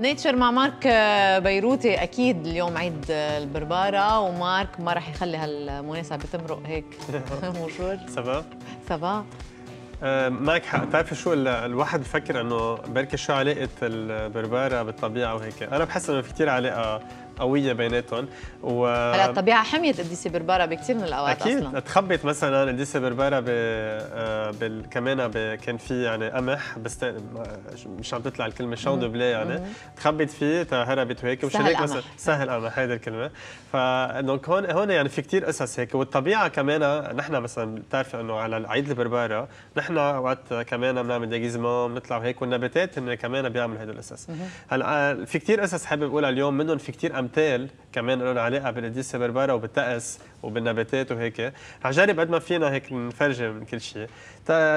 نيتشر مع مارك بيروتي اكيد اليوم عيد البرباره ومارك ما راح يخلي هالمناسبه تمرق هيك مشور سبا سبا آه معك حق بتعرفي شو الواحد بفكر انه بركي شو علاقه البرباره بالطبيعه وهيك انا بحس انه في كثير علاقه قويه بيناتهم و هلا الطبيعه حميت قديسه بربارة بكثير من الاوقات اكيد اصلا تخبت مثلا قديسه بربارة ب... آه، بال... كمان ب... كان في يعني قمح بس مش عم تطلع الكلمه شون دوبلي يعني تخبت فيه تهربت وهيك مشان هيك مثلا سهل قمح هيدي الكلمه فدونك هون هون يعني في كثير قصص هيك والطبيعه كمان نحن مثلا بتعرفي انه على عيد البربارة نحن وقت كمان بنعمل ديجيزمون بنطلع وهيك والنباتات هن كمان بيعملوا هيدي القصص هلا في كثير قصص حابب اقولها اليوم منهم في كثير امثال كمان لهم علاقه بالاديسيا بربرا وبالطقس وبالنباتات وهيك رح جرب قد ما فينا هيك نفرجي من كل شيء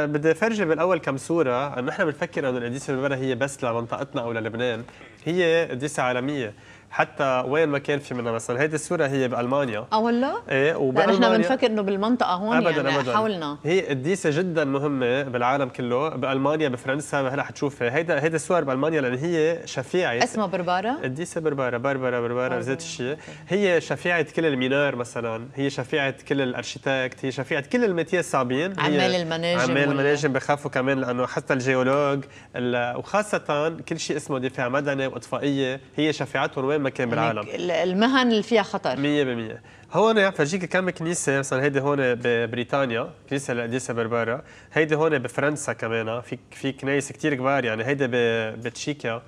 بدي افرجي بالاول كم صوره نحن بنفكر انه الاديسيا بربرا هي بس لمنطقتنا او للبنان هي قديسه عالميه حتى وين ما كان في منها مثلا هيدي الصوره هي بالمانيا اه والله؟ ايه وبالمانيا نحن بنفكر انه بالمنطقه هون أبداً يعني أبداً. حولنا هي قديسه جدا مهمه بالعالم كله بالمانيا بفرنسا هلا حتشوفها هيدا هيدا الصور بالمانيا لان هي شفيعه اسمها بربارا؟ قديسه بربارا بربارا بربارا ذات الشيء هي شفيعه كل المينار مثلا هي شفيعه كل الارشيتكت هي شفيعه كل الميتيه الصعبين عمال المناجم عمال المناجم بخافوا كمان لانه حتى الجيولوج وخاصه كل شيء اسمه دفاع مدني واطفائيه هي شفيعتهم وين مكان بالعالم يعني المهن اللي فيها خطر 100% هون فرجيك كم كنيسه مثلا هيدي هون ببريطانيا كنيسه القديسه بربارا هيدي هون بفرنسا كمان في في كنايس كثير كبار يعني هيدي بتشيكيا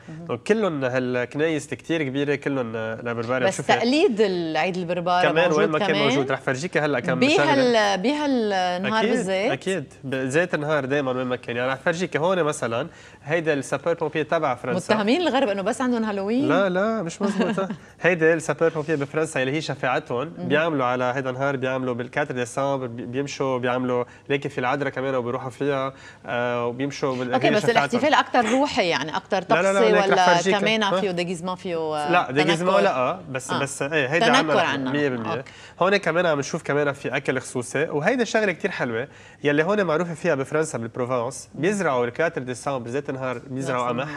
كلهم هالكنايس الكثير كبيره كلهم لبربارا بس تقليد العيد البربارا كمان وين ما كان موجود رح فرجيك هلا كم بهال بهالنهار بالذات اكيد بذات النهار دائما وين ما كان يعني رح فرجيك هون مثلا هيدا السابير بومبي تبع فرنسا متهمين الغرب انه بس عندهم هالوين لا لا مش مزبوطه هيدا السابير بومبي بفرنسا اللي هي شفاعتهم بيعملوا على هيدا النهار بيعملوا بال4 ديسمبر بيمشوا بيعملوا ليك في العذراء كمان وبيروحوا فيها آه، وبيمشوا بال اوكي بس الاحتفال اكثر روحي يعني اكثر طقسي لا لا لا ولا كمان فيه ديجيزمون فيه لا ديجيزمون لا بس آه. بس ايه هيدا عمل 100% هون كمان عم نشوف كمان في اكل خصوصي وهيدا شغله كثير حلوه يلي هون معروفه فيها بفرنسا بالبروفانس بيزرعوا ال4 ديسمبر ذات نهار بيزرعوا قمح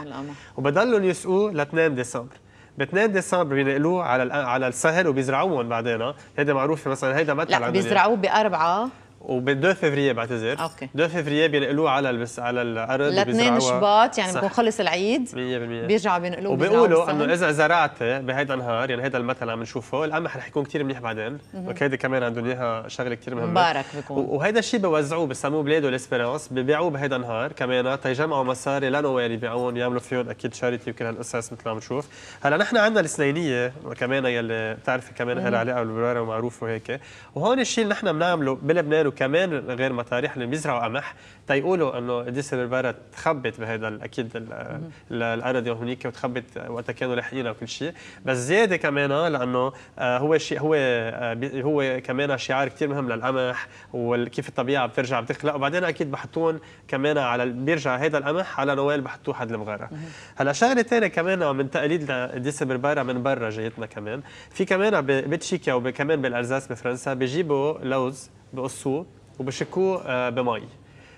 وبضلوا يسقوه ل 2 ديسمبر ب 2 ديسمبر بينقلوه على على السهل وبيزرعوهم بعدين هيدا معروفه مثلا هيدا مثلا لا بيزرعوه باربعه وب 2 فيفريه بعتذر اوكي 2 فيفريه بينقلوه على البس على الارض ل 2 شباط يعني بكون خلص العيد 100% بيرجعوا بينقلوه وبيقولوا انه اذا زرعت بهيدا النهار يعني هيدا المثل عم نشوفه القمح رح يكون كثير منيح بعدين اوكي هيدي كمان عندهم اياها شغله كثير مهمه مبارك بيكون وهيدا الشيء بوزعوه بسموه بلادو ليسبيرونس ببيعوه بهيدا النهار كمان تيجمعوا مصاري لنوال يبيعوهم يعملوا فيهم اكيد شاريتي وكل هالقصص مثل ما عم نشوف هلا نحن عندنا السنينيه كمان يلي بتعرفي كمان لها علاقه ومعروفه ومعروف وهيك وهون الشيء اللي نحن بنعمله بلبنان كمان غير مطارح اللي بيزرعوا قمح تيقولوا انه ديسل البارة تخبت بهذا اكيد الارض هونيك وتخبت وقتها كانوا لاحقينها وكل شيء بس زياده كمان آه، لانه آه، هو شيء هو آه، هو كمان شعار كثير مهم للقمح وكيف الطبيعه بترجع بتخلق وبعدين اكيد بحطون كمان على بيرجع هذا القمح على نوال بحطوه حد المغاره هلا شغله ثانيه كمان من تقليد ديسل البارة من برا جايتنا كمان في كمان بتشيكيا وكمان بالالزاس بفرنسا بيجيبوا لوز بقصوه وبشكوه آه، بمي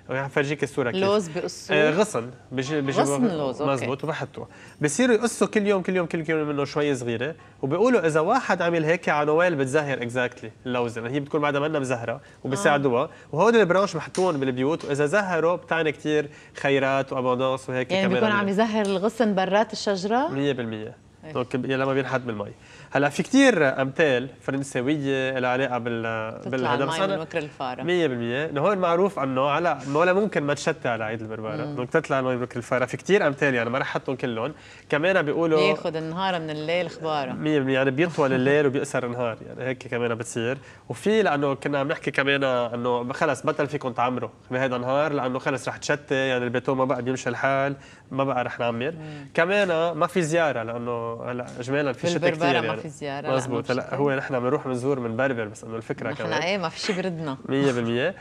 رح افرجيك الصوره كيف لوز بقصوه آه غصن بج... بج... غصن لوز مزبوط وبحطوه بصيروا يقصوا كل يوم كل يوم كل يوم منه شوي صغيره وبيقولوا اذا واحد عمل هيك على نوال بتزهر اكزاكتلي اللوزه لان يعني هي بتكون بعدها منا مزهره وبيساعدوها آه. وهول البرانش بحطوهم بالبيوت واذا زهروا بتعني كثير خيرات وابوندونس وهيك يعني كمان بيكون عم يزهر الغصن برات الشجره 100% اوكي لما بينحط بالمي هلا في كثير امثال فرنساويه لها علاقه بال بالهذا بكر الفاره 100% انه هون معروف انه على انه ولا ممكن ما تشتي على عيد البربره انك تطلع المي بكر الفاره في كثير امثال يعني ما رح احطهم كلهم كمان بيقولوا بياخذ النهار من الليل خباره 100% يعني بيطول الليل وبيقصر النهار يعني هيك كمان بتصير وفي لانه كنا عم نحكي كمان انه خلص بطل فيكم تعمروا بهذا النهار لانه خلص رح تشتي يعني البيتو ما بقى بيمشي الحال ما بقى رح نعمر كمان ما في زياره لانه هلا اجمالا في شتي كثير يعني. في زياره مزبوط هلا هو نحن بنروح بنزور من بربر بس انه الفكره كمان نحن ايه ما في شيء بردنا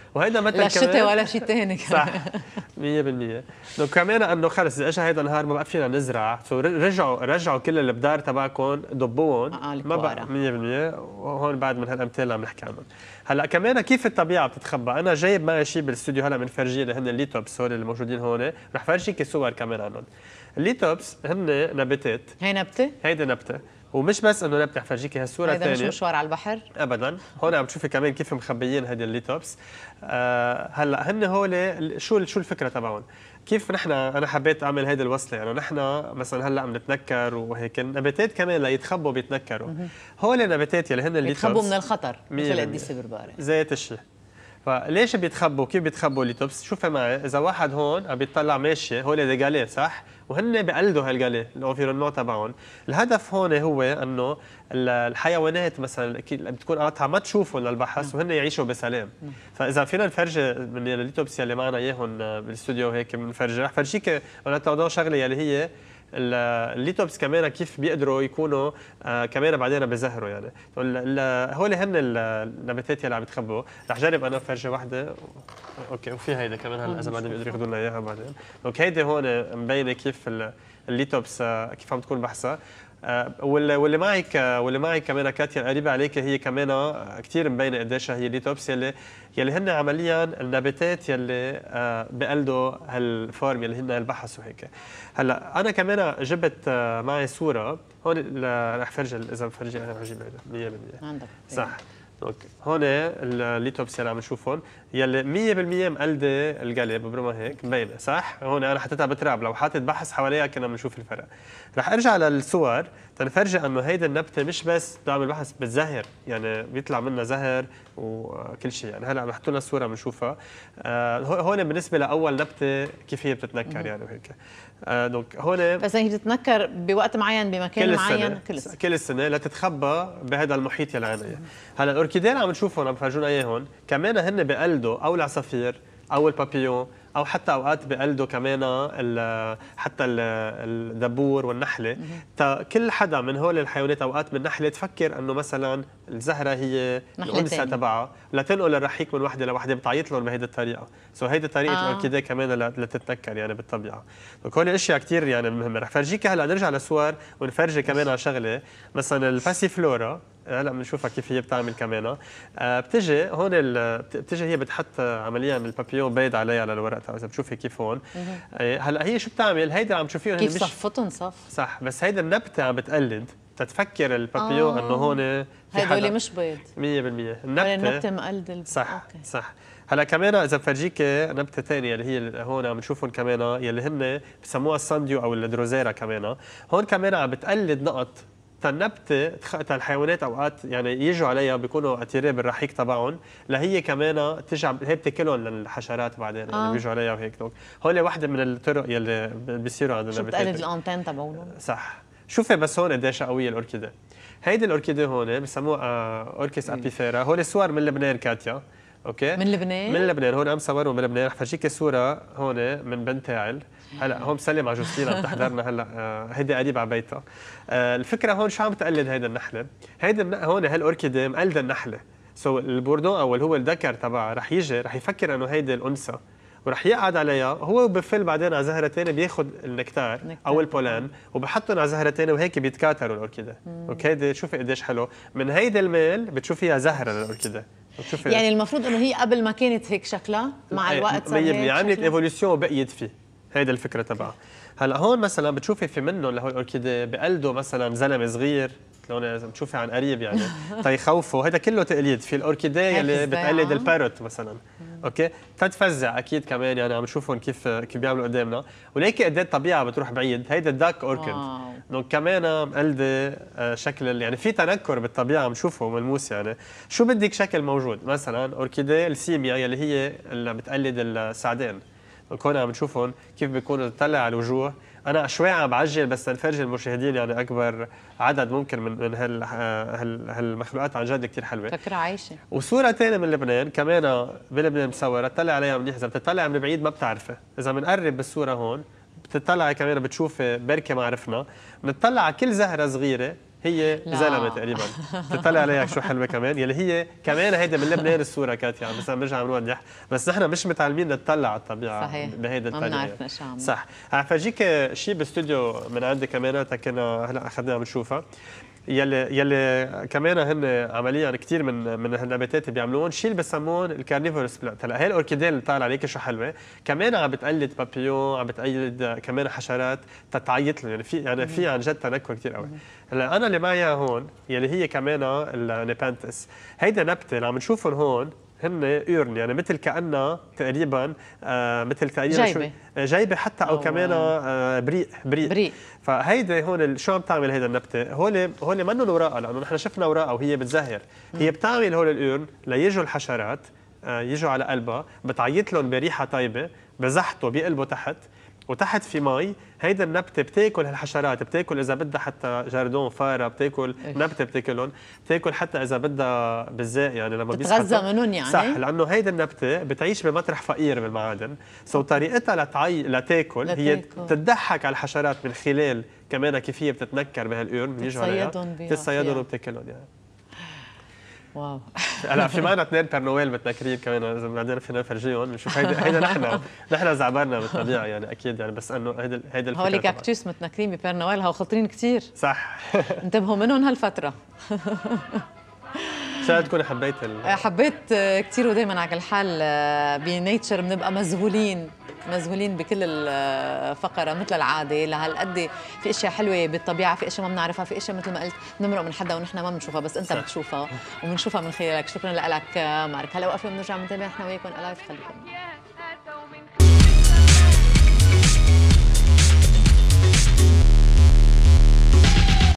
100% وهيدا مثل لا شتاء ولا شيء ثاني صح 100% دونك كمان انه خلص اذا اجى هيدا النهار ما بقى فينا نزرع رجعوا رجعوا كل البدار تبعكم ضبوهم آه، آه، ما بقى 100% وهون بعد من هالامثال اللي عم نحكي عنهم هلا كمان كيف الطبيعه بتتخبى انا جايب معي شيء بالاستوديو هلا بنفرجيه اللي هن الليتوبس هول الموجودين هون رح فرجيكي صور كمان عنهم الليتوبس هن نباتات هي نبته هيدي نبته ومش بس انه انا بدي هالصوره الثانيه هذا مش مشوار على البحر ابدا هون عم تشوفي كمان كيف مخبيين هيدي الليتوبس آه هلا هن هول شو شو الفكره تبعهم كيف نحن انا حبيت اعمل هيدي الوصله انه يعني نحن مثلا هلا عم نتنكر وهيك النباتات كمان ليتخبوا بيتنكروا هول النباتات يلي هن الليتوبس يتخبوا من الخطر مثل قديس البرباري زيت الشيء فليش بيتخبوا كيف بيتخبوا الليتوبس شوف معي اذا واحد هون عم بيطلع ماشي هول جالي صح وهن بقلدوا هالجالي الانفيرونمون تبعهم الهدف هون هو انه الحيوانات مثلا بتكون قاطعه ما تشوفهم للبحث وهن يعيشوا بسلام فاذا فينا نفرجي من الليتوبس اللي معنا اياهم بالاستوديو هيك بنفرجي رح فرجيك انا شغله اللي هي الليتوبس كمان كيف بيقدروا يكونوا آه، كمان بعدين بزهروا يعني هو اللي هن النباتات يلي عم بتخبوا رح جرب انا فرجه واحده اوكي وفي هيدا كمان هلا اذا بعدين بيقدروا ياخذوا لنا اياها بعدين اوكي هيدي هون مبينه كيف الليتوبس آه، كيف عم تكون بحثها آه، واللي معك واللي معك كمان كاتيا قريبه عليك هي كمان كثير مبينه قديش هي الليتوبس يلي يلي هن عمليا النباتات يلي آه، بقلدوا هالفورم يلي هن البحث وهيك هلا انا كمان جبت آه، معي صوره هون رح فرجي اذا فرجي انا بجيب 100% عندك صح اوكي هون الليتوبسي اللي عم نشوفهم يلي 100% مقلده القلب برما هيك مبينه صح؟ هون انا حطيتها بتراب لو حاطط بحث حواليها كنا بنشوف الفرق. رح ارجع للصور تنفرجي انه هيدي النبته مش بس بتعمل بحث بتزهر يعني بيطلع منها زهر وكل شيء يعني هلا عم يحطوا لنا الصوره بنشوفها آه هون بالنسبه لاول نبته كيف هي بتتنكر يعني وهيك آه دونك هون بس هي بتتنكر بوقت معين بمكان كل معين كل السنه كل السنه لتتخبى بهذا المحيط يلي عنا هلا الاوركيديه اللي عم نشوفهم عم بفرجونا اياهم كمان هن بقلدوا او العصافير او البابيون او حتى اوقات بقلدوا كمان حتى الدبور والنحله كل حدا من هول الحيوانات اوقات من نحله تفكر انه مثلا الزهره هي الانثى تبعها لتنقل الرحيق من وحده لوحده بتعيط لهم بهيدي الطريقه سو هيدي طريقه آه. الاوركيديه كمان لتتنكر يعني بالطبيعه دونك هول اشياء كثير يعني مهمه رح فرجيك هلا نرجع للصور ونفرجي كمان على شغله مثلا الفاسيفلورا فلورا هلا آه، بنشوفها كيف هي بتعمل كمان آه. آه، بتجي هون بتجي هي بتحط عمليا البابيون بيض عليها للورق تبعها اذا بتشوفي كيف هون هلا هي شو بتعمل هيدي عم تشوفيهم كيف صفتهم صف صح بس هيدا النبته عم بتقلد تتفكر البابيون آه. انه هون هدول مش بيض 100% النبته النبته مقلده صح أوكي. صح هلا كمان اذا بفرجيك نبته ثانيه اللي هي هون عم نشوفهم كمان يلي هن بسموها السانديو او الدروزيرا كمان هون كمان عم بتقلد نقط النبته الحيوانات اوقات يعني يجوا عليها بيكونوا قتيره بالرحيق تبعهم لهي كمان تجي هي بتاكلهم للحشرات بعدين يعني آه. بيجوا عليها وهيك دوك هول وحده من الطرق يلي بيصيروا عند شو بتقلد الانتين تبعهم صح شوفي بس هون قديش قويه الاوركيده هيدي الاوركيده هون بسموها آه، اوركيس ابيثيرا هول صور من لبنان كاتيا اوكي من لبنان من لبنان هون عم صوروا من لبنان رح فرجيك صوره هون من بنت تاعل هلا هون بسلم على جوستين عم تحضرنا هلا آه، هيدي قريب على بيتها آه، الفكره هون شو عم تقلد هيدا النحله؟ هيدا هون هالاوركيدي مقلده النحله سو so البوردون او اللي هو الذكر تبعها رح يجي رح يفكر انه هيدي الانثى ورح يقعد عليها هو بفل بعدين على زهره ثانيه بياخذ النكتار او البولان وبحطهم على زهره ثانيه وهيك بيتكاثروا الاوركيدة اوكي شوفي قديش حلو من هيدا الميل بتشوفيها زهره للاوركيدة يعني المفروض انه هي قبل ما كانت هيك شكلها مع إيه، الوقت صار عملت ايفوليسيون وبقيت فيه هيدي الفكره تبعها هلا هون مثلا بتشوفي في منهم لهول الاوركيدي بقلده مثلا زلمه صغير لون بتشوفي عن قريب يعني تيخوفوا طيب هذا كله تقليد في الاوركيديه اللي بتقلد آه. الباروت مثلا اوكي تتفزع اكيد كمان يعني عم نشوفهم كيف كيف بيعملوا قدامنا وليك قد الطبيعه بتروح بعيد هيدا الداك اوركيد دونك كمان مقلده آه، شكل يعني في تنكر بالطبيعه عم نشوفه ملموس يعني شو بدك شكل موجود مثلا اوركيديه السيميا يلي هي اللي بتقلد السعدان الكون عم نشوفهم كيف بيكونوا تطلع على الوجوه انا شوي عم بعجل بس نفرجي المشاهدين يعني اكبر عدد ممكن من من هال هالمخلوقات عن جد كثير حلوه فكره عايشه وصوره ثانيه من لبنان كمان بلبنان مصوره تطلع عليها منيح اذا بتطلع من بعيد ما بتعرفها اذا بنقرب بالصوره هون بتطلع كمان بتشوف بركه ما عرفنا بنطلع على كل زهره صغيره هي زلمه تقريبا بتطلع عليها شو حلوه كمان يلي هي كمان هيدا من لبنان الصوره كانت يعني بس عم نرجع بنوضح بس نحن مش متعلمين نتطلع على الطبيعه صحيح بهيدا الطريقه ما بنعرف شو عم صح عم فرجيك شيء بالاستوديو من عندي كاميرا كنا هلا اخذناها بنشوفها يلي يلي كمان هن عمليا كثير من من النباتات بيعملوهم شيء اللي بسموهم الكارنيفورس بلانت هلا هي الاوركيديه اللي طالع عليك شو حلوه كمان عم بتقلد بابيون عم بتقلد كمان حشرات تتعيط لهم يعني في يعني في عن جد تنكر كثير قوي هلا انا اللي معي هون يلي هي كمان آه، النيبانتس هيدا نبته اللي عم نشوفهم هون هن ايرن يعني مثل كانها تقريبا آه، مثل تقريبا جايبه آه، جايبه حتى او, كمان بريق بريق, بريق. فهيدي هون شو عم تعمل هيدا النبته؟ هول هول منه الوراقه لانه نحن شفنا وراقه وهي بتزهر هي بتعمل هول الايرن ليجوا الحشرات آه، يجوا على قلبها بتعيط لهم بريحه طيبه بزحته بقلبه تحت وتحت في مي هيدا النبته بتاكل هالحشرات بتاكل اذا بدها حتى جاردون فاره بتاكل نبته بتاكلهم بتاكل حتى اذا بدها بالزاق يعني لما بتتغذى منهم يعني صح لانه هيدا النبته بتعيش بمطرح فقير بالمعادن سو طريقتها لتعي لتاكل هي بتضحك على الحشرات من خلال كمان كيف هي بتتنكر بهالقرن بيجوا عليها بتصيدهم وبتاكلهم يعني واو هلا في معنا اثنين برنويل متنكرين كمان اذا بعدين فينا نفرجيهم نشوف هيدا هيدا نحن نحن زعبرنا بالطبيعه يعني اكيد يعني بس انه هيدا هيدا الفكره هول كاكتوس متنكرين ببرنويل هو خطرين كثير صح انتبهوا منهم هالفتره ان شاء تكوني حبيت ال... حبيت كثير ودائما على كل حال آه، بنيتشر بنبقى مذهولين مذهولين بكل الفقره مثل العاده لهالقد في اشياء حلوه بالطبيعه في اشياء ما بنعرفها في اشياء مثل ما قلت بنمرق من حدا ونحن ما بنشوفها بس انت صح. بتشوفها وبنشوفها من خلالك شكرا لك مارك هلا وقفه بنرجع بنتابع نحن وياكم الايف خليكم